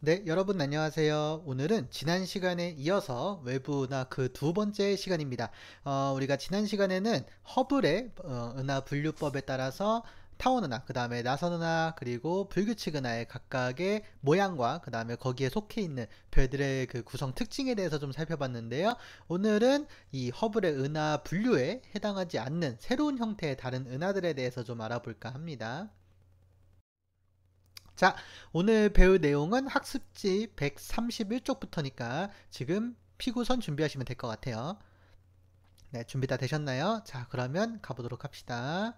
네, 여러분 안녕하세요. 오늘은 지난 시간에 이어서 외부나 그 두 번째 시간입니다. 어, 우리가 지난 시간에는 허블의 어, 은하 분류법에 따라서 타원 은하, 그 다음에 나선 은하, 그리고 불규칙 은하의 각각의 모양과 그 다음에 거기에 속해 있는 별들의 그 구성 특징에 대해서 좀 살펴봤는데요. 오늘은 이 허블의 은하 분류에 해당하지 않는 새로운 형태의 다른 은하들에 대해서 좀 알아볼까 합니다. 자, 오늘 배울 내용은 학습지 131쪽부터니까 지금 피구선 준비하시면 될 것 같아요. 네, 준비 다 되셨나요? 자, 그러면 가보도록 합시다.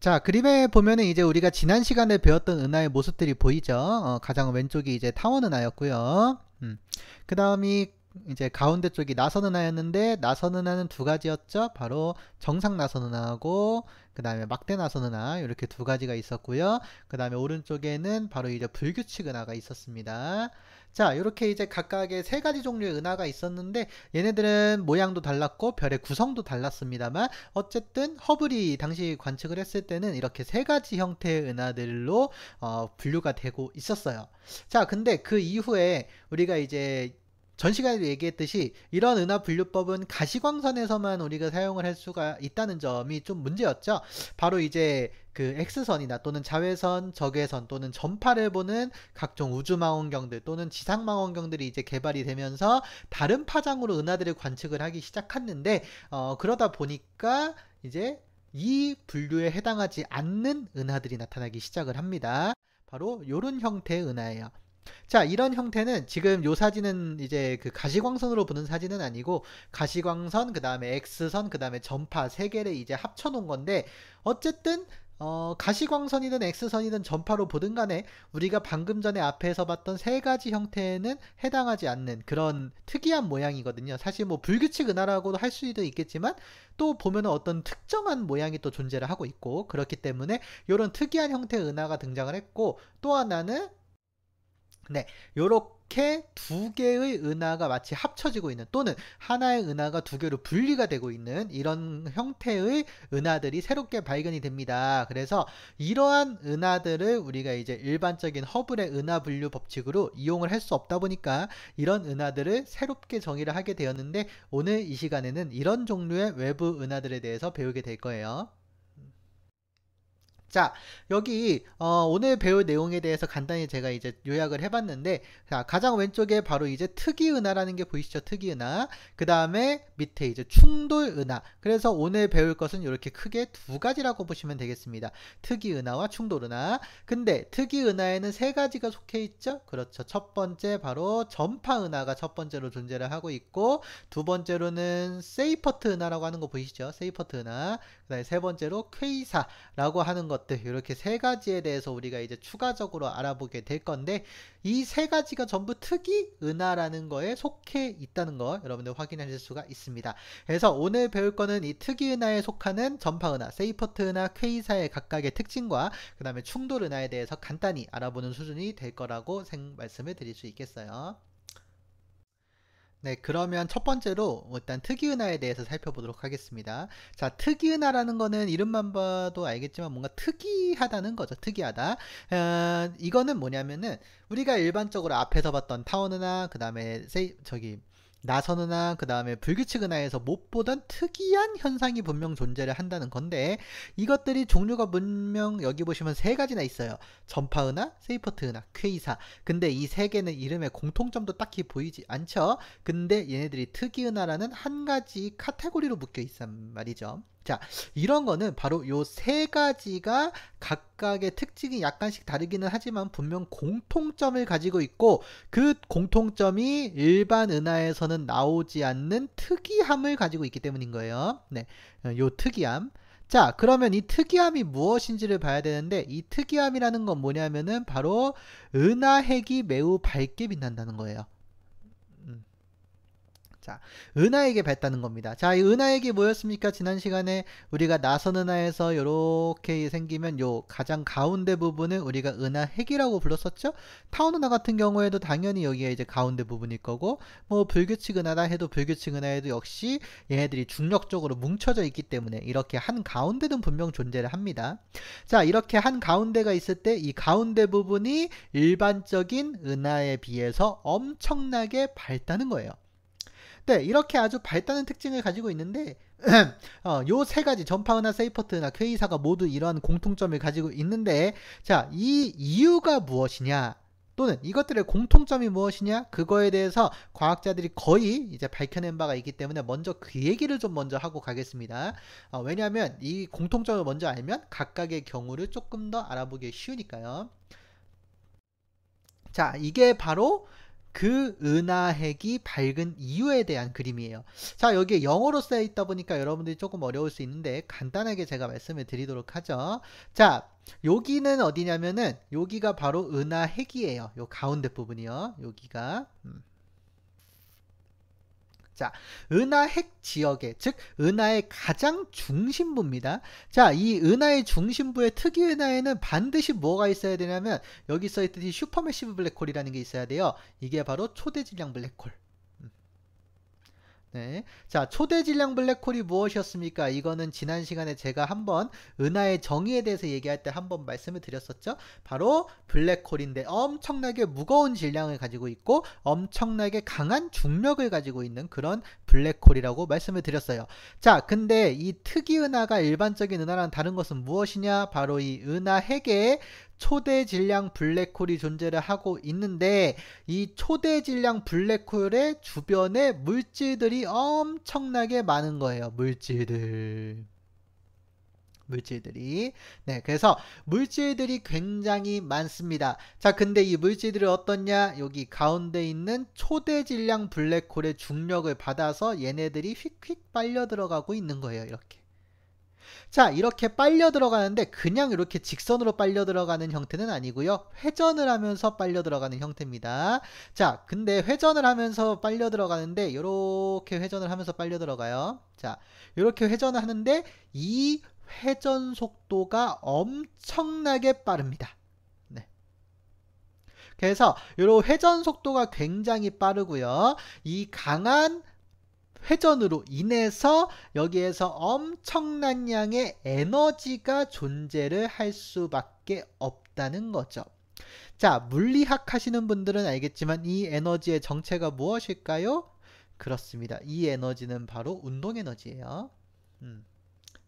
자 그림에 보면은 이제 우리가 지난 시간에 배웠던 은하의 모습들이 보이죠 어, 가장 왼쪽이 이제 타원 은하였고요 음. 그 다음이 이제 가운데 쪽이 나선 은하였는데 나선 은하는 두 가지였죠 바로 정상 나선 은하하고 그 다음에 막대 나선은아 이렇게 두 가지가 있었고요. 그 다음에 오른쪽에는 바로 이제 불규칙 은하가 있었습니다. 자 이렇게 이제 각각의 세 가지 종류의 은하가 있었는데 얘네들은 모양도 달랐고 별의 구성도 달랐습니다만 어쨌든 허블이 당시 관측을 했을 때는 이렇게 세 가지 형태의 은하들로 어, 분류가 되고 있었어요. 자 근데 그 이후에 우리가 이제 전 시간에도 얘기했듯이 이런 은하 분류법은 가시광선에서만 우리가 사용을 할 수가 있다는 점이 좀 문제였죠. 바로 이제 그 X선이나 또는 자외선, 적외선 또는 전파를 보는 각종 우주망원경들 또는 지상망원경들이 이제 개발이 되면서 다른 파장으로 은하들을 관측을 하기 시작했는데 어, 그러다 보니까 이제 이 분류에 해당하지 않는 은하들이 나타나기 시작을 합니다. 바로 요런 형태의 은하예요. 자, 이런 형태는 지금 요 사진은 이제 그 가시광선으로 보는 사진은 아니고 가시광선, 그 다음에 X선, 그 다음에 전파 세 개를 이제 합쳐놓은 건데 어쨌든 어, 가시광선이든 X선이든 전파로 보든 간에 우리가 방금 전에 앞에서 봤던 세 가지 형태에는 해당하지 않는 그런 특이한 모양이거든요. 사실 뭐 불규칙 은하라고도 할 수도 있겠지만 또 보면 어떤 특정한 모양이 또 존재를 하고 있고 그렇기 때문에 이런 특이한 형태의 은하가 등장을 했고 또 하나는 네, 요렇게 두 개의 은하가 마치 합쳐지고 있는 또는 하나의 은하가 두 개로 분리가 되고 있는 이런 형태의 은하들이 새롭게 발견이 됩니다. 그래서 이러한 은하들을 우리가 이제 일반적인 허블의 은하 분류 법칙으로 이용을 할 수 없다 보니까 이런 은하들을 새롭게 정의를 하게 되었는데 오늘 이 시간에는 이런 종류의 외부 은하들에 대해서 배우게 될 거예요. 자, 여기 어, 오늘 배울 내용에 대해서 간단히 제가 이제 요약을 해봤는데 자, 가장 왼쪽에 바로 이제 특이은하라는 게 보이시죠? 특이은하. 그 다음에 밑에 이제 충돌은하. 그래서 오늘 배울 것은 이렇게 크게 두 가지라고 보시면 되겠습니다. 특이은하와 충돌은하. 근데 특이은하에는 세 가지가 속해 있죠? 그렇죠. 첫 번째 바로 전파은하가 첫 번째로 존재를 하고 있고 두 번째로는 세이퍼트은하라고 하는 거 보이시죠? 세이퍼트은하. 그 다음에 세 번째로 쾌이사라고 하는 것 것들 이렇게 세 가지에 대해서 우리가 이제 추가적으로 알아보게 될 건데 이 세 가지가 전부 특이 은하라는 거에 속해 있다는 거 여러분들 확인하실 수가 있습니다. 그래서 오늘 배울 거는 이 특이 은하에 속하는 전파 은하, 세이퍼트 은하, 퀘이사의 각각의 특징과 그 다음에 충돌 은하에 대해서 간단히 알아보는 수준이 될 거라고 말씀을 드릴 수 있겠어요. 네, 그러면 첫 번째로 일단 특이은하에 대해서 살펴보도록 하겠습니다. 자, 특이은하라는 거는 이름만 봐도 알겠지만 뭔가 특이하다는 거죠. 특이하다. 어, 이거는 뭐냐면은 우리가 일반적으로 앞에서 봤던 타원은하, 그 다음에 세, 저기 나선 은항 그 다음에 불규칙 은하에서 못 보던 특이한 현상이 분명 존재를 한다는 건데 이것들이 종류가 분명 여기 보시면 세 가지나 있어요 전파 은하, 세이퍼트 은하, 쾌이사 근데 이 세 개는 이름의 공통점도 딱히 보이지 않죠 근데 얘네들이 특이 은하라는 한 가지 카테고리로 묶여 있단 말이죠 자, 이런 거는 바로 요 세 가지가 각각의 특징이 약간씩 다르기는 하지만 분명 공통점을 가지고 있고 그 공통점이 일반 은하에서는 나오지 않는 특이함을 가지고 있기 때문인 거예요. 네. 요 특이함. 자, 그러면 이 특이함이 무엇인지를 봐야 되는데 이 특이함이라는 건 뭐냐면은 바로 은하핵이 매우 밝게 빛난다는 거예요. 자, 은하에게 뱉다는 겁니다. 자, 이 은하에게 뭐였습니까? 지난 시간에 우리가 나선 은하에서 이렇게 생기면 요 가장 가운데 부분을 우리가 은하 핵이라고 불렀었죠? 타운 은하 같은 경우에도 당연히 여기에 이제 가운데 부분일 거고, 뭐 불규칙 은하다 해도 불규칙 은하에도 역시 얘네들이 중력적으로 뭉쳐져 있기 때문에 이렇게 한 가운데는 분명 존재를 합니다. 자, 이렇게 한 가운데가 있을 때 이 가운데 부분이 일반적인 은하에 비해서 엄청나게 밝다는 거예요. 네, 이렇게 아주 밝다는 특징을 가지고 있는데 어, 요세 가지 전파나 세이퍼트나 K사가 모두 이러한 공통점을 가지고 있는데 자, 이 이유가 무엇이냐? 또는 이것들의 공통점이 무엇이냐 그거에 대해서 과학자들이 거의 이제 밝혀낸 바가 있기 때문에 먼저 그 얘기를 좀 먼저 하고 가겠습니다 어, 왜냐하면 이 공통점을 먼저 알면 각각의 경우를 조금 더 알아보기 쉬우니까요 자 이게 바로 그 은하핵이 밝은 이유에 대한 그림이에요. 자, 여기에 영어로 쓰여 있다 보니까 여러분들이 조금 어려울 수 있는데 간단하게 제가 말씀을 드리도록 하죠. 자, 여기는 어디냐면은 여기가 바로 은하핵이에요. 요 가운데 부분이요. 여기가 음. 자, 은하핵 지역에, 즉, 은하의 가장 중심부입니다. 자, 이 은하의 중심부의 특이 은하에는 반드시 뭐가 있어야 되냐면, 여기 써 있듯이 슈퍼매시브 블랙홀이라는 게 있어야 돼요. 이게 바로 초대질량 블랙홀. 네. 자, 초대 질량 블랙홀이 무엇이었습니까? 이거는 지난 시간에 제가 한번 은하의 정의에 대해서 얘기할 때 한번 말씀을 드렸었죠. 바로 블랙홀인데 엄청나게 무거운 질량을 가지고 있고 엄청나게 강한 중력을 가지고 있는 그런 블랙홀이라고 말씀을 드렸어요. 자, 근데 이 특이 은하가 일반적인 은하랑 다른 것은 무엇이냐? 바로 이 은하 핵에 초대 질량 블랙홀이 존재를 하고 있는데 이 초대 질량 블랙홀의 주변에 물질들이 엄청나게 많은 거예요. 물질들. 물질들이 네 그래서 물질들이 굉장히 많습니다 자 근데 이 물질들이 어떻냐 여기 가운데 있는 초대 질량 블랙홀의 중력을 받아서 얘네들이 휙휙 빨려 들어가고 있는 거예요 이렇게 자, 이렇게 빨려 들어가는데 그냥 이렇게 직선으로 빨려 들어가는 형태는 아니고요. 회전을 하면서 빨려 들어가는 형태입니다. 자, 근데 회전을 하면서 빨려 들어가는데 이렇게 회전을 하면서 빨려 들어가요. 자, 이렇게 회전을 하는데 이 회전 속도가 엄청나게 빠릅니다. 네. 그래서 이런 회전 속도가 굉장히 빠르고요. 이 강한 회전으로 인해서 여기에서 엄청난 양의 에너지가 존재를 할 수밖에 없다는 거죠. 자, 물리학 하시는 분들은 알겠지만 이 에너지의 정체가 무엇일까요? 그렇습니다. 이 에너지는 바로 운동 에너지예요. 음.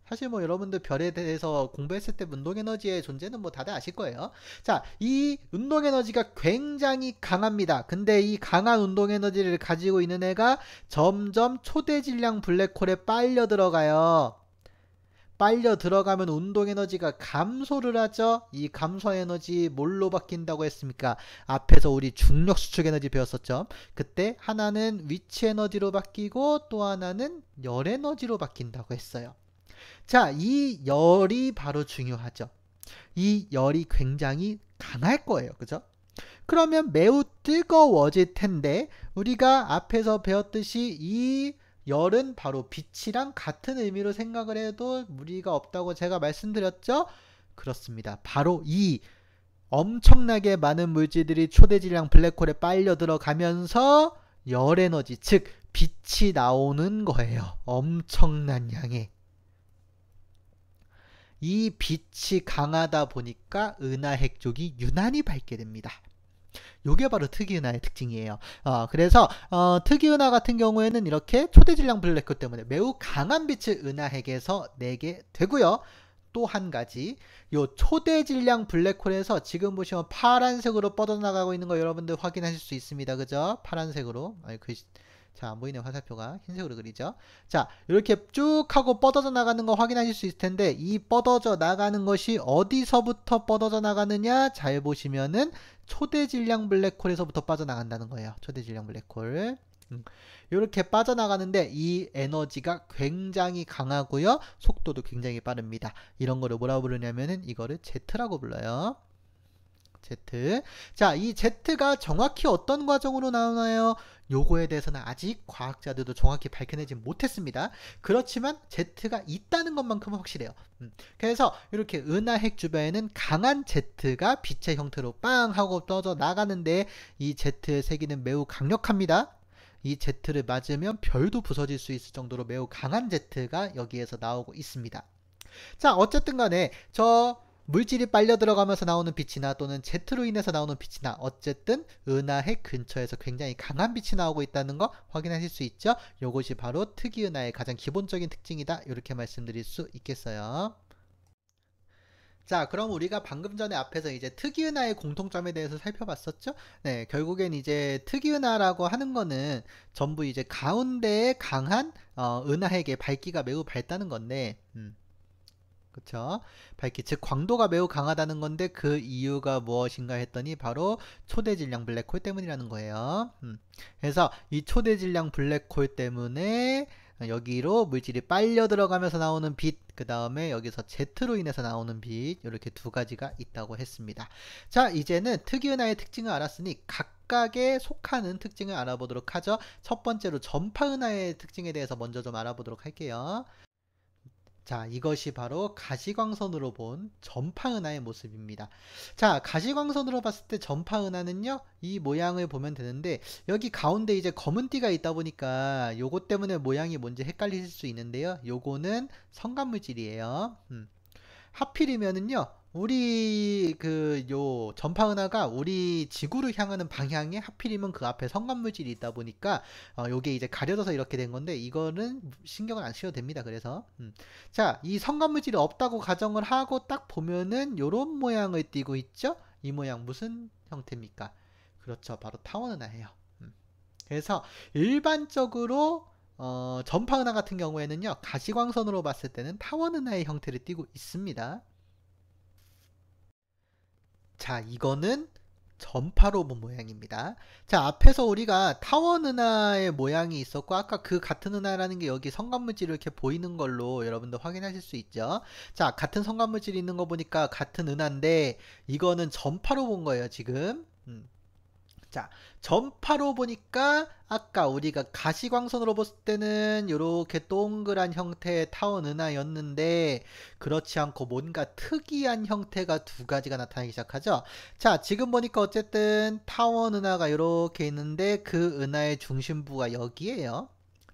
사실 뭐 여러분들 별에 대해서 공부했을 때 운동에너지의 존재는 뭐 다들 아실 거예요. 자, 이 운동에너지가 굉장히 강합니다. 근데 이 강한 운동에너지를 가지고 있는 애가 점점 초대 질량 블랙홀에 빨려 들어가요. 빨려 들어가면 운동 에너지가 감소를 하죠. 이 감소 에너지 뭘로 바뀐다고 했습니까? 앞에서 우리 중력 수축 에너지 배웠었죠. 그때 하나는 위치 에너지로 바뀌고 또 하나는 열 에너지로 바뀐다고 했어요. 자, 이 열이 바로 중요하죠. 이 열이 굉장히 강할 거예요. 그죠? 그러면 매우 뜨거워질 텐데 우리가 앞에서 배웠듯이 이 열은 바로 빛이랑 같은 의미로 생각을 해도 무리가 없다고 제가 말씀드렸죠? 그렇습니다. 바로 이 엄청나게 많은 물질들이 초대질량 블랙홀에 빨려 들어가면서 열 에너지, 즉 빛이 나오는 거예요. 엄청난 양의. 이 빛이 강하다 보니까 은하핵 쪽이 유난히 밝게 됩니다. 요게 바로 특이은하의 특징이에요. 어, 그래서 어, 특이은하 같은 경우에는 이렇게 초대질량 블랙홀 때문에 매우 강한 빛을 은하핵에서 내게 되고요. 또 한 가지 요 초대질량 블랙홀에서 지금 보시면 파란색으로 뻗어나가고 있는 거 여러분들 확인하실 수 있습니다. 그죠? 파란색으로. 아니, 그... 자, 안 보이네 화살표가 흰색으로 그리죠. 자, 이렇게 쭉 하고 뻗어져 나가는 거 확인하실 수 있을 텐데 이 뻗어져 나가는 것이 어디서부터 뻗어져 나가느냐 잘 보시면은 초대 질량 블랙홀에서부터 빠져나간다는 거예요. 초대 질량 블랙홀. 이렇게 음. 빠져나가는데 이 에너지가 굉장히 강하고요. 속도도 굉장히 빠릅니다. 이런 거를 뭐라 고 부르냐면은 이거를 Z라고 불러요. Z. 자, 이 Z가 정확히 어떤 과정으로 나오나요? 요거에 대해서는 아직 과학자들도 정확히 밝혀내지 못했습니다. 그렇지만 Z가 있다는 것만큼은 확실해요. 음. 그래서 이렇게 은하핵 주변에는 강한 Z가 빛의 형태로 빵 하고 떠져 나가는데 이 Z의 세기는 매우 강력합니다. 이 Z를 맞으면 별도 부서질 수 있을 정도로 매우 강한 Z가 여기에서 나오고 있습니다. 자, 어쨌든 간에 저 물질이 빨려 들어가면서 나오는 빛이나 또는 제트로 인해서 나오는 빛이나 어쨌든 은하핵 근처에서 굉장히 강한 빛이 나오고 있다는 거 확인하실 수 있죠. 요것이 바로 특이은하의 가장 기본적인 특징이다. 이렇게 말씀드릴 수 있겠어요. 자, 그럼 우리가 방금 전에 앞에서 이제 특이은하의 공통점에 대해서 살펴봤었죠? 네, 결국엔 이제 특이은하라고 하는 거는 전부 이제 가운데에 강한 어, 은하핵의 밝기가 매우 밝다는 건데, 음. 그렇죠? 밝기 즉 광도가 매우 강하다는 건데 그 이유가 무엇인가 했더니 바로 초대 질량 블랙홀 때문이라는 거예요. 음. 그래서 이 초대 질량 블랙홀 때문에 여기로 물질이 빨려 들어가면서 나오는 빛, 그 다음에 여기서 Z로 인해서 나오는 빛, 이렇게 두 가지가 있다고 했습니다. 자, 이제는 특이은하의 특징을 알았으니 각각에 속하는 특징을 알아보도록 하죠. 첫 번째로 전파은하의 특징에 대해서 먼저 좀 알아보도록 할게요. 자, 이것이 바로 가시광선으로 본 전파은하의 모습입니다. 자, 가시광선으로 봤을 때 전파은하는요, 이 모양을 보면 되는데, 여기 가운데 이제 검은 띠가 있다 보니까, 요거 때문에 모양이 뭔지 헷갈리실 수 있는데요. 요거는 성간물질이에요. 음. 하필이면은요, 우리 그 요 전파 은하가 우리 지구를 향하는 방향에 하필이면 그 앞에 성관 물질이 있다 보니까 어 요게 이제 가려져서 이렇게 된 건데 이거는 신경을 안 쓰셔도 됩니다. 그래서 음. 자이 성관 물질이 없다고 가정을 하고 딱 보면은 요런 모양을 띠고 있죠. 이 모양 무슨 형태입니까? 그렇죠. 바로 타원 은하예요. 음. 그래서 일반적으로 어 전파 은하 같은 경우에는요 가시광선으로 봤을 때는 타원 은하의 형태를 띠고 있습니다. 자, 이거는 전파로본 모양입니다. 자, 앞에서 우리가 타원 은하의 모양이 있었고, 아까 그 같은 은하라는 게 여기 성관물질 이렇게 보이는 걸로 여러분도 확인하실 수 있죠. 자, 같은 성관물질이 있는 거 보니까 같은 은하인데, 이거는 전파로 본 거예요, 지금. 음. 자, 전파로 보니까 아까 우리가 가시광선으로 봤을 때는 이렇게 동그란 형태의 타원 은하였는데 그렇지 않고 뭔가 특이한 형태가 두 가지가 나타나기 시작하죠. 자, 지금 보니까 어쨌든 타원 은하가 이렇게 있는데 그 은하의 중심부가 여기에요.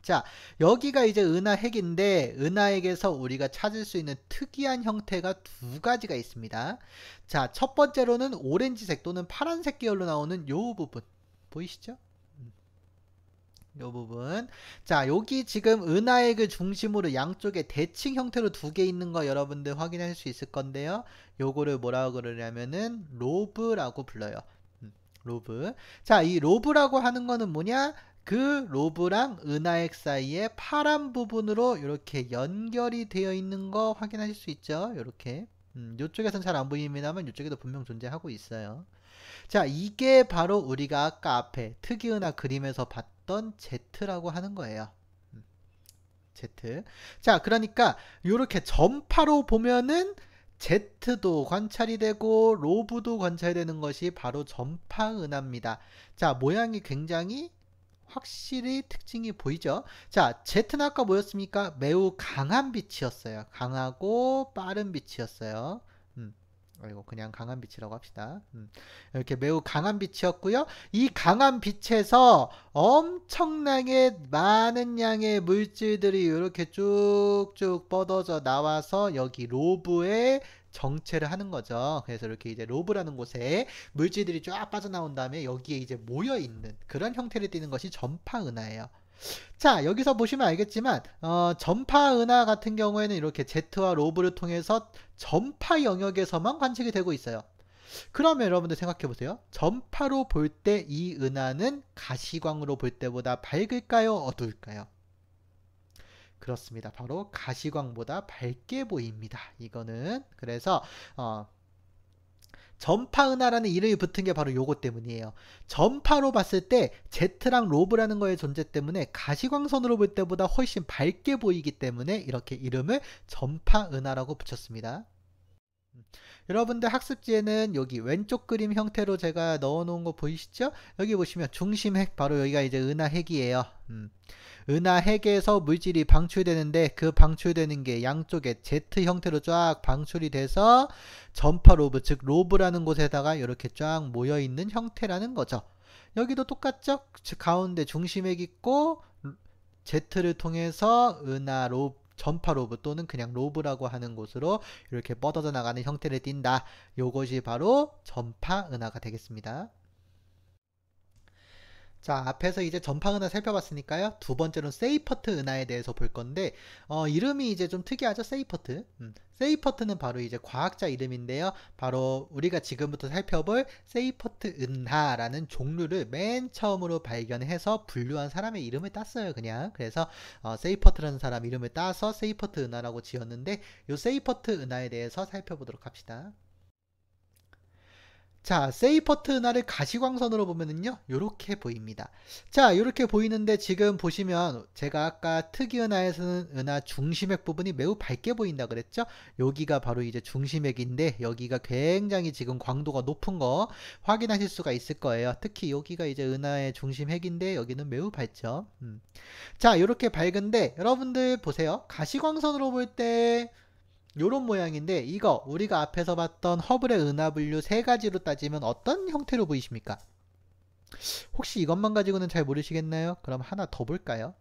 자, 여기가 이제 은하핵인데 은하에게서 우리가 찾을 수 있는 특이한 형태가 두 가지가 있습니다. 자, 첫 번째로는 오렌지색 또는 파란색 계열로 나오는 요 부분 보이시죠? 음. 요 부분 자 여기 지금 은하액을 중심으로 양쪽에 대칭 형태로 두 개 있는 거 여러분들 확인할 수 있을 건데요 요거를 뭐라고 그러냐면은 로브라고 불러요 음, 로브 자 이 로브라고 하는 거는 뭐냐 그 로브랑 은하액 사이에 파란 부분으로 이렇게 연결이 되어 있는 거 확인하실 수 있죠. 이렇게 음, 이쪽에서는 잘 안 보입니다만 이쪽에도 분명 존재하고 있어요. 자, 이게 바로 우리가 아까 앞에 특이은하 그림에서 봤던 Z라고 하는 거예요. 음, Z. 자, 그러니까 이렇게 전파로 보면은 Z도 관찰이 되고 로브도 관찰되는 것이 바로 전파은하입니다. 자 모양이 굉장히 확실히 특징이 보이죠. 자, Z는 아까 뭐였습니까? 매우 강한 빛이었어요. 강하고 빠른 빛이었어요. 음, 아이고 그냥 강한 빛이라고 합시다. 음, 이렇게 매우 강한 빛이었고요. 이 강한 빛에서 엄청나게 많은 양의 물질들이 이렇게 쭉쭉 뻗어져 나와서 여기 로브에 정체를 하는 거죠. 그래서 이렇게 이제 로브라는 곳에 물질들이 쫙 빠져나온 다음에 여기에 이제 모여 있는 그런 형태를 띠는 것이 전파 은하예요. 자, 여기서 보시면 알겠지만, 어, 전파 은하 같은 경우에는 이렇게 Z와 로브를 통해서 전파 영역에서만 관측이 되고 있어요. 그러면 여러분들 생각해 보세요. 전파로 볼 때 이 은하는 가시광으로 볼 때보다 밝을까요? 어두울까요? 그렇습니다. 바로 가시광보다 밝게 보입니다. 이거는 그래서 어, 전파은하라는 이름이 붙은 게 바로 요것 때문이에요. 전파로 봤을 때제트랑 로브라는 거의 존재 때문에 가시광선으로 볼 때보다 훨씬 밝게 보이기 때문에 이렇게 이름을 전파은하라고 붙였습니다. 여러분들 학습지에는 여기 왼쪽 그림 형태로 제가 넣어놓은 거 보이시죠? 여기 보시면 중심핵 바로 여기가 이제 은하핵이에요. 음. 은하핵에서 물질이 방출되는데 그 방출되는 게 양쪽에 Z 형태로 쫙 방출이 돼서 전파 로브 즉 로브라는 곳에다가 이렇게 쫙 모여 있는 형태라는 거죠. 여기도 똑같죠? 즉 가운데 중심핵 있고 Z를 통해서 은하 로브 전파 로브 또는 그냥 로브라고 하는 곳으로 이렇게 뻗어져 나가는 형태를 띈다. 요것이 바로 전파 은하가 되겠습니다. 자, 앞에서 이제 전파 은하 살펴봤으니까요. 두 번째로는 세이퍼트 은하에 대해서 볼 건데, 어, 이름이 이제 좀 특이하죠? 세이퍼트. 음, 세이퍼트는 바로 이제 과학자 이름인데요. 바로 우리가 지금부터 살펴볼 세이퍼트 은하라는 종류를 맨 처음으로 발견해서 분류한 사람의 이름을 땄어요, 그냥. 그래서, 어, 세이퍼트라는 사람 이름을 따서 세이퍼트 은하라고 지었는데, 요 세이퍼트 은하에 대해서 살펴보도록 합시다. 자, 세이퍼트 은하를 가시광선으로 보면은요, 이렇게 보입니다. 자, 요렇게 보이는데 지금 보시면 제가 아까 특이 은하에서는 은하 중심핵 부분이 매우 밝게 보인다 그랬죠? 여기가 바로 이제 중심핵인데 여기가 굉장히 지금 광도가 높은 거 확인하실 수가 있을 거예요. 특히 여기가 이제 은하의 중심핵인데 여기는 매우 밝죠? 음. 자, 요렇게 밝은데 여러분들 보세요. 가시광선으로 볼때 요런 모양인데 이거 우리가 앞에서 봤던 허블의 은하분류 세 가지로 따지면 어떤 형태로 보이십니까? 혹시 이것만 가지고는 잘 모르시겠나요? 그럼 하나 더 볼까요?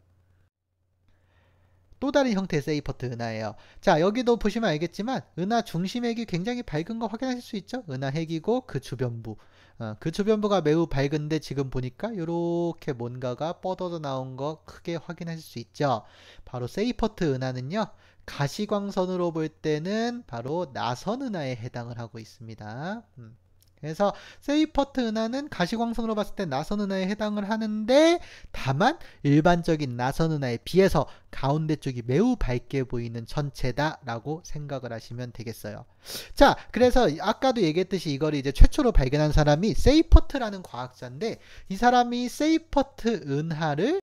또 다른 형태의 세이퍼트 은하예요. 자 여기도 보시면 알겠지만 은하 중심 핵이 굉장히 밝은 거 확인하실 수 있죠? 은하 핵이고 그 주변부 어, 그 주변부가 매우 밝은데 지금 보니까 이렇게 뭔가가 뻗어져 나온 거 크게 확인하실 수 있죠. 바로 세이퍼트 은하는요. 가시광선으로 볼 때는 바로 나선 은하에 해당을 하고 있습니다. 음. 그래서 세이퍼트 은하는 가시광선으로 봤을 때 나선 은하에 해당을 하는데 다만 일반적인 나선 은하에 비해서 가운데 쪽이 매우 밝게 보이는 전체다 라고 생각을 하시면 되겠어요. 자 그래서 아까도 얘기했듯이 이걸 이제 최초로 발견한 사람이 세이퍼트라는 과학자인데 이 사람이 세이퍼트 은하를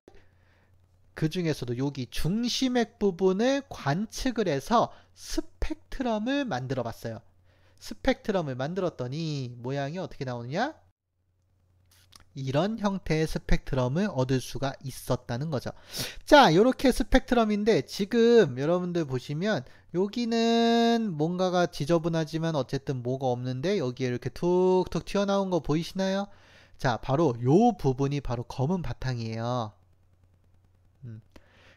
그 중에서도 여기 중심액 부분을 관측을 해서 스펙트럼을 만들어 봤어요. 스펙트럼을 만들었더니 모양이 어떻게 나오느냐? 이런 형태의 스펙트럼을 얻을 수가 있었다는 거죠. 자, 이렇게 스펙트럼인데 지금 여러분들 보시면 여기는 뭔가가 지저분하지만 어쨌든 뭐가 없는데 여기에 이렇게 툭툭 튀어나온 거 보이시나요? 자, 바로 요 부분이 바로 검은 바탕이에요.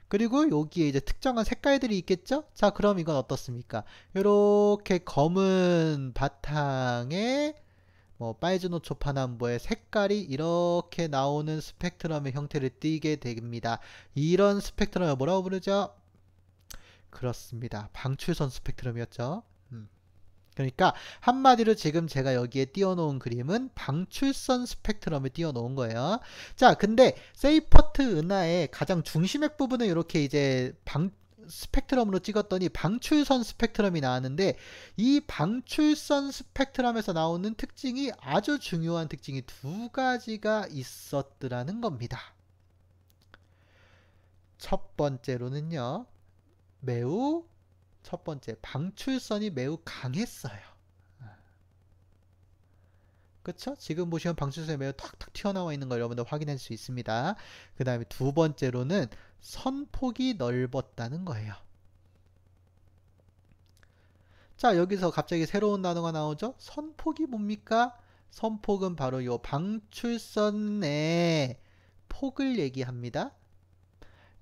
그리고 여기에 이제 특정한 색깔들이 있겠죠? 자, 그럼 이건 어떻습니까? 이렇게 검은 바탕에 뭐 빨주노초파남보의 색깔이 이렇게 나오는 스펙트럼의 형태를 띠게 됩니다. 이런 스펙트럼을 뭐라고 부르죠? 그렇습니다. 방출선 스펙트럼이었죠. 그러니까 한마디로 지금 제가 여기에 띄워놓은 그림은 방출선 스펙트럼을 띄워놓은 거예요. 자, 근데 세이퍼트 은하의 가장 중심액 부분을 이렇게 이제 방 스펙트럼으로 찍었더니 방출선 스펙트럼이 나왔는데 이 방출선 스펙트럼에서 나오는 특징이 아주 중요한 특징이 두 가지가 있었더라는 겁니다. 첫 번째로는요. 매우 첫 번째, 방출선이 매우 강했어요. 그쵸? 지금 보시면 방출선이 매우 탁탁 튀어나와 있는 걸 여러분들 확인할 수 있습니다. 그 다음에 두 번째로는 선폭이 넓었다는 거예요. 자, 여기서 갑자기 새로운 단어가 나오죠? 선폭이 뭡니까? 선폭은 바로 요 방출선의 폭을 얘기합니다.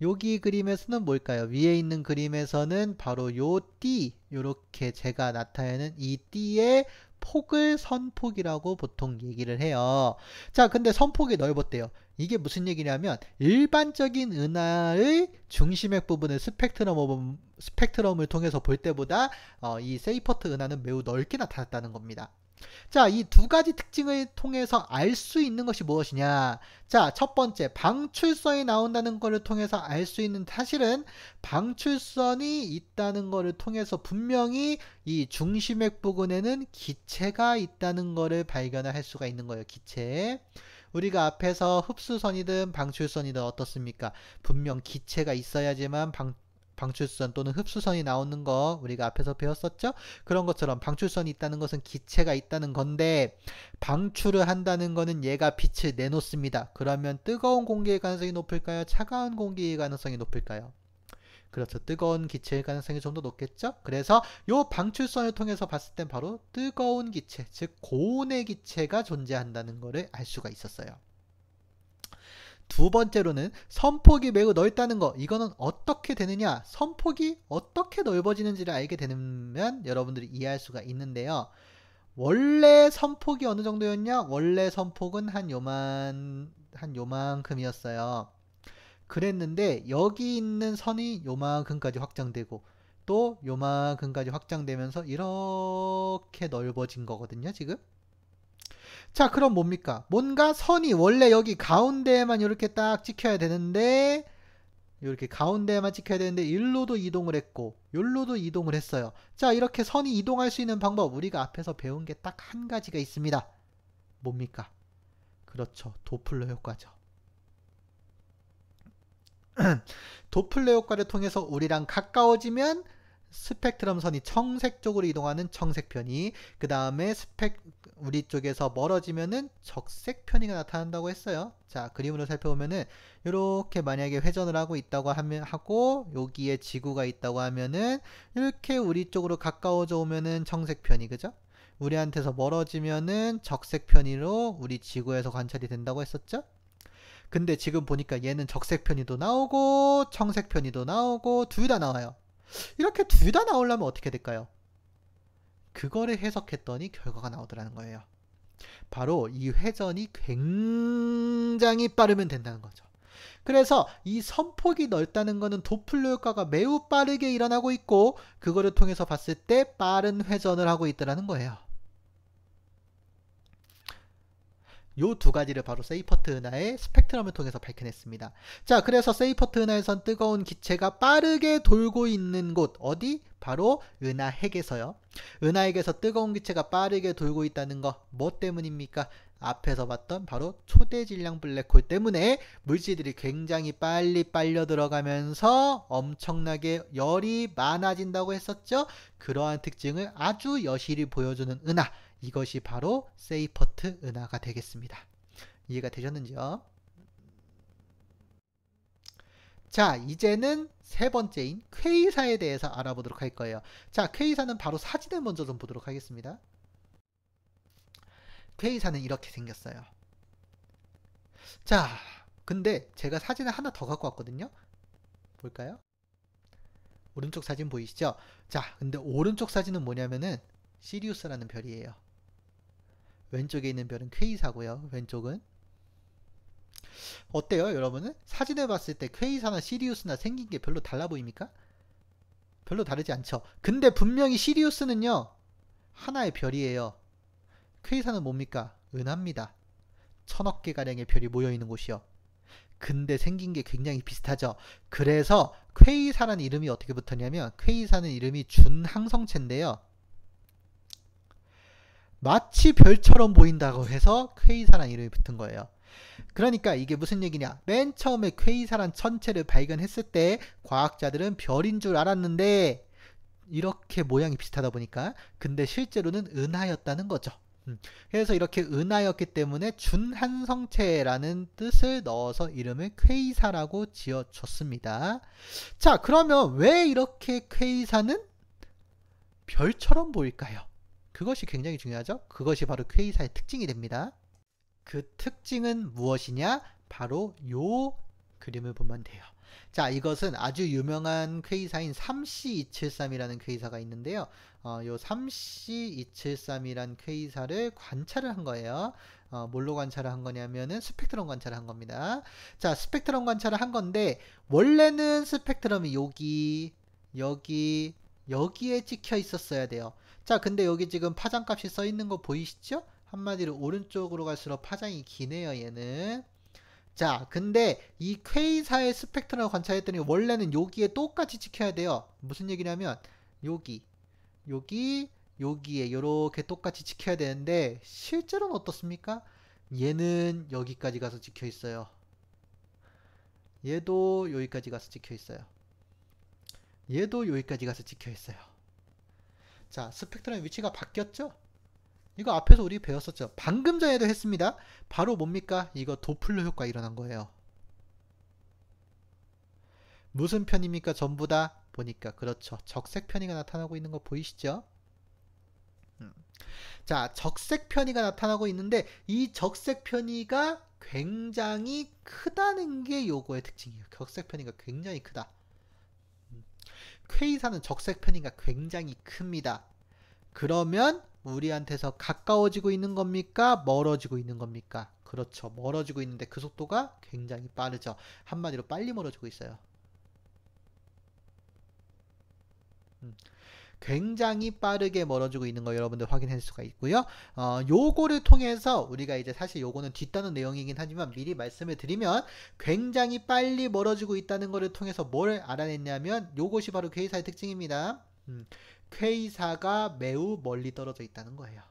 여기 그림에서는 뭘까요? 위에 있는 그림에서는 바로 요 띠, 요렇게 제가 나타내는 이 띠의 폭을 선폭이라고 보통 얘기를 해요. 자, 근데 선폭이 넓었대요. 이게 무슨 얘기냐면 일반적인 은하의 중심액 부분을 스펙트럼, 스펙트럼을 통해서 볼 때보다 어, 이 세이퍼트 은하는 매우 넓게 나타났다는 겁니다. 자, 이 두 가지 특징을 통해서 알 수 있는 것이 무엇이냐? 자, 첫 번째, 방출선이 나온다는 것을 통해서 알 수 있는 사실은 방출선이 있다는 것을 통해서 분명히 이 중심액 부근에는 기체가 있다는 것을 발견할 수가 있는 거예요. 기체. 우리가 앞에서 흡수선이든 방출선이든 어떻습니까? 분명 기체가 있어야지만 방, 방출선 또는 흡수선이 나오는 거 우리가 앞에서 배웠었죠? 그런 것처럼 방출선이 있다는 것은 기체가 있다는 건데 방출을 한다는 거는 얘가 빛을 내놓습니다. 그러면 뜨거운 공기의 가능성이 높을까요? 차가운 공기의 가능성이 높을까요? 그렇죠. 뜨거운 기체의 가능성이 좀 더 높겠죠? 그래서 요 방출선을 통해서 봤을 땐 바로 뜨거운 기체, 즉 고온의 기체가 존재한다는 거를 알 수가 있었어요. 두 번째로는 선폭이 매우 넓다는 거. 이거는 어떻게 되느냐? 선폭이 어떻게 넓어지는지를 알게 되면 여러분들이 이해할 수가 있는데요. 원래 선폭이 어느 정도였냐? 원래 선폭은 한 요만 한 요만큼이었어요. 그랬는데 여기 있는 선이 요만큼까지 확장되고 또 요만큼까지 확장되면서 이렇게 넓어진 거거든요, 지금. 자, 그럼 뭡니까? 뭔가 선이 원래 여기 가운데에만 이렇게 딱 찍혀야 되는데 이렇게 가운데에만 찍혀야 되는데 일로도 이동을 했고 일로도 이동을 했어요. 자, 이렇게 선이 이동할 수 있는 방법 우리가 앞에서 배운 게 딱 한 가지가 있습니다. 뭡니까? 그렇죠. 도플러 효과죠. 도플러 효과를 통해서 우리랑 가까워지면 스펙트럼 선이 청색 쪽으로 이동하는 청색 편이 그 다음에 스펙 우리 쪽에서 멀어지면은 적색 편의가 나타난다고 했어요. 자, 그림으로 살펴보면은 이렇게 만약에 회전을 하고 있다고 하면 하고 여기에 지구가 있다고 하면은 이렇게 우리 쪽으로 가까워져 오면은 청색 편이 그죠? 우리한테서 멀어지면은 적색 편의로 우리 지구에서 관찰이 된다고 했었죠? 근데 지금 보니까 얘는 적색 편의도 나오고 청색 편의도 나오고 둘 다 나와요. 이렇게 둘 다 나오려면 어떻게 될까요? 그거를 해석했더니 결과가 나오더라는 거예요. 바로 이 회전이 굉장히 빠르면 된다는 거죠. 그래서 이 선폭이 넓다는 것은 도플러 효과가 매우 빠르게 일어나고 있고 그거를 통해서 봤을 때 빠른 회전을 하고 있다라는 거예요. 요두 가지를 바로 세이퍼트 은하의 스펙트럼을 통해서 밝혀냈습니다. 자, 그래서 세이퍼트 은하에선 뜨거운 기체가 빠르게 돌고 있는 곳 어디? 바로 은하 핵에서요. 은하 핵에서 뜨거운 기체가 빠르게 돌고 있다는 거 뭐 때문입니까? 앞에서 봤던 바로 초대 질량 블랙홀 때문에 물질들이 굉장히 빨리 빨려 들어가면서 엄청나게 열이 많아진다고 했었죠. 그러한 특징을 아주 여실히 보여주는 은하. 이것이 바로 세이퍼트 은하가 되겠습니다. 이해가 되셨는지요? 자, 이제는 세 번째인 쾌이사에 대해서 알아보도록 할 거예요. 자, 쾌이사는 바로 사진을 먼저 좀 보도록 하겠습니다. 쾌이사는 이렇게 생겼어요. 자, 근데 제가 사진을 하나 더 갖고 왔거든요. 볼까요? 오른쪽 사진 보이시죠? 자, 근데 오른쪽 사진은 뭐냐면은 시리우스라는 별이에요. 왼쪽에 있는 별은 K사고요. 왼쪽은 어때요, 여러분은? 사진을 봤을 때 K사나 시리우스나 생긴 게 별로 달라 보입니까? 별로 다르지 않죠. 근데 분명히 시리우스는요. 하나의 별이에요. K사는 뭡니까? 은합니다. 천억 개가량의 별이 모여있는 곳이요. 근데 생긴 게 굉장히 비슷하죠. 그래서 퀘이사라는 이름이 어떻게 붙었냐면 퀘이사는 이름이 준항성체인데요. 마치 별처럼 보인다고 해서 쾌이사란 이름이 붙은 거예요. 그러니까 이게 무슨 얘기냐. 맨 처음에 쾌이사란 천체를 발견했을 때 과학자들은 별인 줄 알았는데 이렇게 모양이 비슷하다 보니까 근데 실제로는 은하였다는 거죠. 음. 그래서 이렇게 은하였기 때문에 준한성체라는 뜻을 넣어서 이름을 쾌이사라고 지어줬습니다. 자 그러면 왜 이렇게 쾌이사는 별처럼 보일까요? 그것이 굉장히 중요하죠. 그것이 바로 쾌의사의 특징이 됩니다. 그 특징은 무엇이냐? 바로 요 그림을 보면 돼요. 자, 이것은 아주 유명한 쾌의사인 3C273이라는 쾌의사가 있는데요. 어, 요 3C273이란 쾌의사를 관찰을 한 거예요. 어, 뭘로 관찰을 한 거냐면은 스펙트럼 관찰을 한 겁니다. 자, 스펙트럼 관찰을 한 건데 원래는 스펙트럼이 여기 여기 여기에 찍혀 있었어야 돼요. 자 근데 여기 지금 파장값이 써 있는 거 보이시죠? 한마디로 오른쪽으로 갈수록 파장이 기네요 얘는 자 근데 이 K사의 스펙트럼을 관찰했더니 원래는 여기에 똑같이 찍혀야 돼요 무슨 얘기냐면 여기 여기 여기에 이렇게 똑같이 찍혀야 되는데 실제로는 어떻습니까? 얘는 여기까지 가서 찍혀 있어요 얘도 여기까지 가서 찍혀 있어요 얘도 여기까지 가서 찍혀 있어요 자, 스펙트럼의 위치가 바뀌었죠? 이거 앞에서 우리 배웠었죠. 방금 전에도 했습니다. 바로 뭡니까? 이거 도플러 효과 일어난 거예요. 무슨 편입니까? 전부 다 보니까 그렇죠. 적색 편의가 나타나고 있는 거 보이시죠? 음. 자, 적색 편의가 나타나고 있는데 이 적색 편의가 굉장히 크다는 게 요거의 특징이에요. 적색 편의가 굉장히 크다. K사는 적색 편의가 굉장히 큽니다. 그러면 우리한테서 가까워지고 있는 겁니까? 멀어지고 있는 겁니까? 그렇죠. 멀어지고 있는데 그 속도가 굉장히 빠르죠. 한마디로 빨리 멀어지고 있어요. 음. 굉장히 빠르게 멀어지고 있는 거 여러분들 확인할 수가 있고요. 어, 요거를 통해서 우리가 이제 사실 요거는 뒷다는 내용이긴 하지만 미리 말씀을 드리면 굉장히 빨리 멀어지고 있다는 거를 통해서 뭘 알아냈냐면 요것이 바로 괴이사의 특징입니다. 음, 괴사가 매우 멀리 떨어져 있다는 거예요.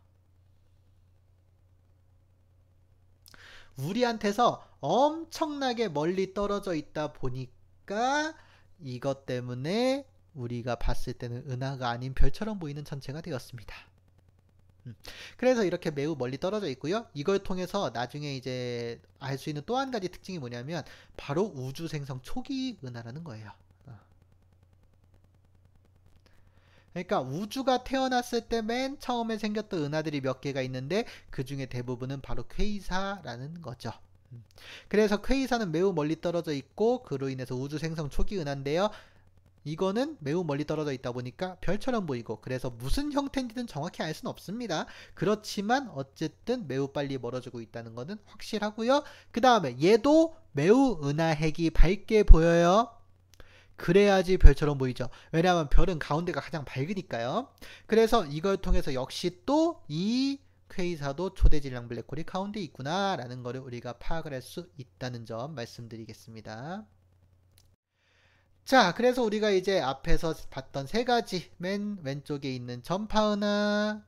우리한테서 엄청나게 멀리 떨어져 있다 보니까 이것 때문에 우리가 봤을 때는 은하가 아닌 별처럼 보이는 천체가 되었습니다. 음. 그래서 이렇게 매우 멀리 떨어져 있고요. 이걸 통해서 나중에 이제 알 수 있는 또 한 가지 특징이 뭐냐면 바로 우주 생성 초기 은하라는 거예요. 어. 그러니까 우주가 태어났을 때 맨 처음에 생겼던 은하들이 몇 개가 있는데 그 중에 대부분은 바로 쾌이사라는 거죠. 음. 그래서 쾌이사는 매우 멀리 떨어져 있고 그로 인해서 우주 생성 초기 은하인데요. 이거는 매우 멀리 떨어져 있다 보니까 별처럼 보이고 그래서 무슨 형태인지는 정확히 알 수는 없습니다. 그렇지만 어쨌든 매우 빨리 멀어지고 있다는 것은 확실하고요. 그 다음에 얘도 매우 은하핵이 밝게 보여요. 그래야지 별처럼 보이죠. 왜냐하면 별은 가운데가 가장 밝으니까요. 그래서 이걸 통해서 역시 또이 퀘이사도 초대 질량 블랙홀이 가운데 있구나라는 것을 우리가 파악을 할 수 있다는 점 말씀드리겠습니다. 자, 그래서 우리가 이제 앞에서 봤던 세 가지, 맨 왼쪽에 있는 전파은하,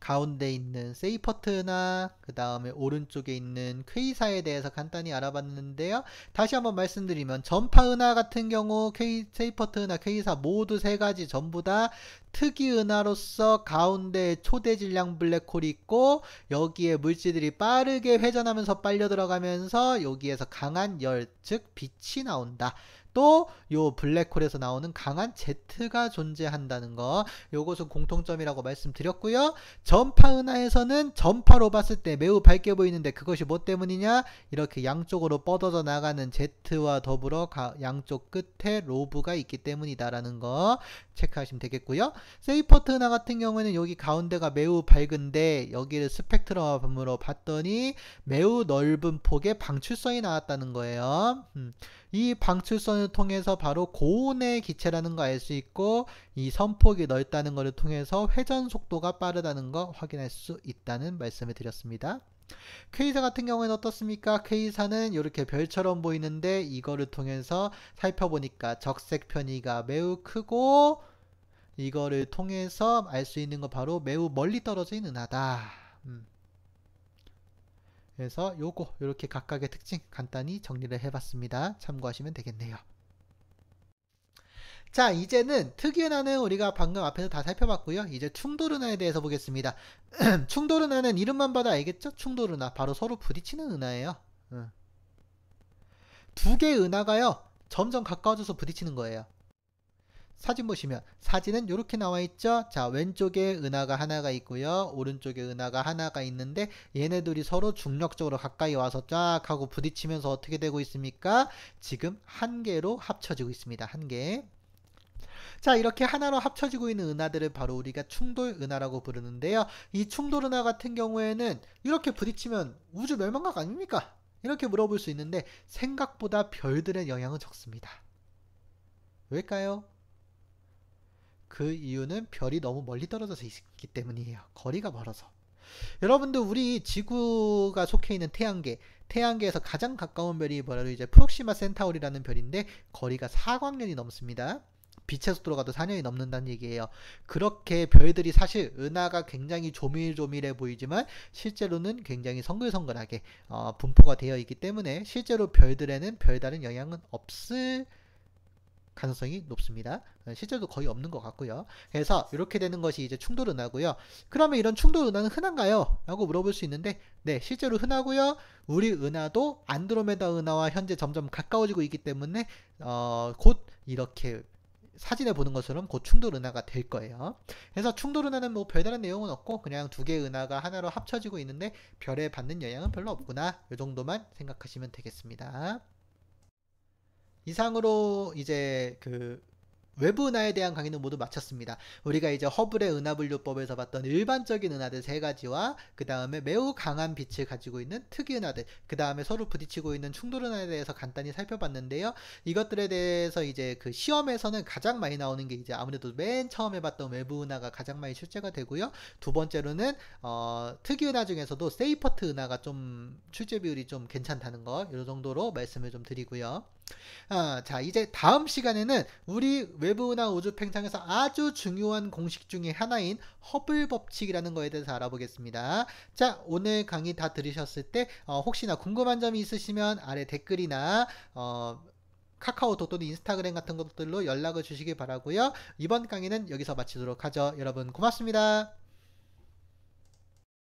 가운데 있는 세이퍼트나 그 다음에 오른쪽에 있는 퀘이사에 대해서 간단히 알아봤는데요. 다시 한번 말씀드리면 전파 은하 같은 경우 퀘이, 세이퍼트나 퀘이사 모두 세 가지 전부 다 특이 은하로서 가운데 초대 질량 블랙홀이 있고 여기에 물질들이 빠르게 회전하면서 빨려 들어가면서 여기에서 강한 열, 즉 빛이 나온다. 또요 블랙홀에서 나오는 강한 Z가 존재한다는 거 요것은 공통점이라고 말씀드렸고요. 전파 은하에서는 전파로 봤을 때 매우 밝게 보이는데 그것이 뭐 때문이냐? 이렇게 양쪽으로 뻗어져 나가는 Z와 더불어 가, 양쪽 끝에 로브가 있기 때문이다라는 거 체크하시면 되겠고요. 세이퍼트 은하 같은 경우에는 여기 가운데가 매우 밝은데 여기를 스펙트럼으로 봤더니 매우 넓은 폭의 방출성이 나왔다는 거예요. 음. 이 방출선을 통해서 바로 고온의 기체라는 걸 알 수 있고 이 선폭이 넓다는 것을 통해서 회전 속도가 빠르다는 거 확인할 수 있다는 말씀을 드렸습니다. K사 같은 경우에는 어떻습니까? K사는 이렇게 별처럼 보이는데 이거를 통해서 살펴보니까 적색 편의가 매우 크고 이거를 통해서 알 수 있는 거 바로 매우 멀리 떨어진 은하다. 음. 그래서 요거 이렇게 각각의 특징 간단히 정리를 해봤습니다. 참고하시면 되겠네요. 자 이제는 특이은하는 우리가 방금 앞에서 다 살펴봤고요 이제 충돌은하에 대해서 보겠습니다 충돌은하는 이름만 봐도 알겠죠? 충돌은하 바로 서로 부딪히는 은하예요 응. 두 개의 은하가요 점점 가까워져서 부딪히는 거예요 사진 보시면 사진은 이렇게 나와 있죠. 자 왼쪽에 은하가 하나가 있고요. 오른쪽에 은하가 하나가 있는데 얘네들이 서로 중력적으로 가까이 와서 쫙 하고 부딪히면서 어떻게 되고 있습니까? 지금 한 개로 합쳐지고 있습니다. 한 개. 자 이렇게 하나로 합쳐지고 있는 은하들을 바로 우리가 충돌 은하라고 부르는데요. 이 충돌 은하 같은 경우에는 이렇게 부딪히면 우주 멸망각 아닙니까? 이렇게 물어볼 수 있는데 생각보다 별들의 영향은 적습니다. 왜일까요? 그 이유는 별이 너무 멀리 떨어져서 있기 때문이에요. 거리가 멀어서. 여러분도 우리 지구가 속해 있는 태양계, 태양계에서 가장 가까운 별이 바로 이제 프록시마 센타우리라는 별인데 거리가 4광년이 넘습니다. 빛의 속도로 가도 4년이 넘는다는 얘기예요. 그렇게 별들이 사실 은하가 굉장히 조밀조밀해 보이지만 실제로는 굉장히 성글성글하게 어, 분포가 되어 있기 때문에 실제로 별들에는 별다른 영향은 없을 가능성이 높습니다. 어, 실제로도 거의 없는 것 같고요. 그래서 이렇게 되는 것이 이제 충돌 은하고요. 그러면 이런 충돌 은하는 흔한가요? 라고 물어볼 수 있는데 네, 실제로 흔하고요. 우리 은하도 안드로메다 은하와 현재 점점 가까워지고 있기 때문에 어, 곧 이렇게 사진에 보는 것처럼 곧 충돌 은하가 될 거예요. 그래서 충돌 은하는 뭐 별다른 내용은 없고 그냥 두 개의 은하가 하나로 합쳐지고 있는데 별에 받는 영향은 별로 없구나. 이 정도만 생각하시면 되겠습니다. 이상으로 이제 그 외부 은하에 대한 강의는 모두 마쳤습니다. 우리가 이제 허블의 은하 분류법에서 봤던 일반적인 은하들 세 가지와 그 다음에 매우 강한 빛을 가지고 있는 특이 은하들, 그 다음에 서로 부딪히고 있는 충돌 은하에 대해서 간단히 살펴봤는데요. 이것들에 대해서 이제 그 시험에서는 가장 많이 나오는 게 이제 아무래도 맨 처음 에봤던 외부 은하가 가장 많이 출제가 되고요. 두 번째로는 어, 특이 은하 중에서도 세이퍼트 은하가 좀 출제 비율이 좀 괜찮다는 거, 이 정도로 말씀을 좀 드리고요. 아, 자, 이제 다음 시간에는 우리 외부나 우주 팽창에서 아주 중요한 공식 중의 하나인 허블 법칙이라는 거에 대해서 알아보겠습니다. 자, 오늘 강의 다 들으셨을 때 어, 혹시나 궁금한 점이 있으시면 아래 댓글이나 어, 카카오톡 또는 인스타그램 같은 것들로 연락을 주시기 바라고요. 이번 강의는 여기서 마치도록 하죠. 여러분 고맙습니다.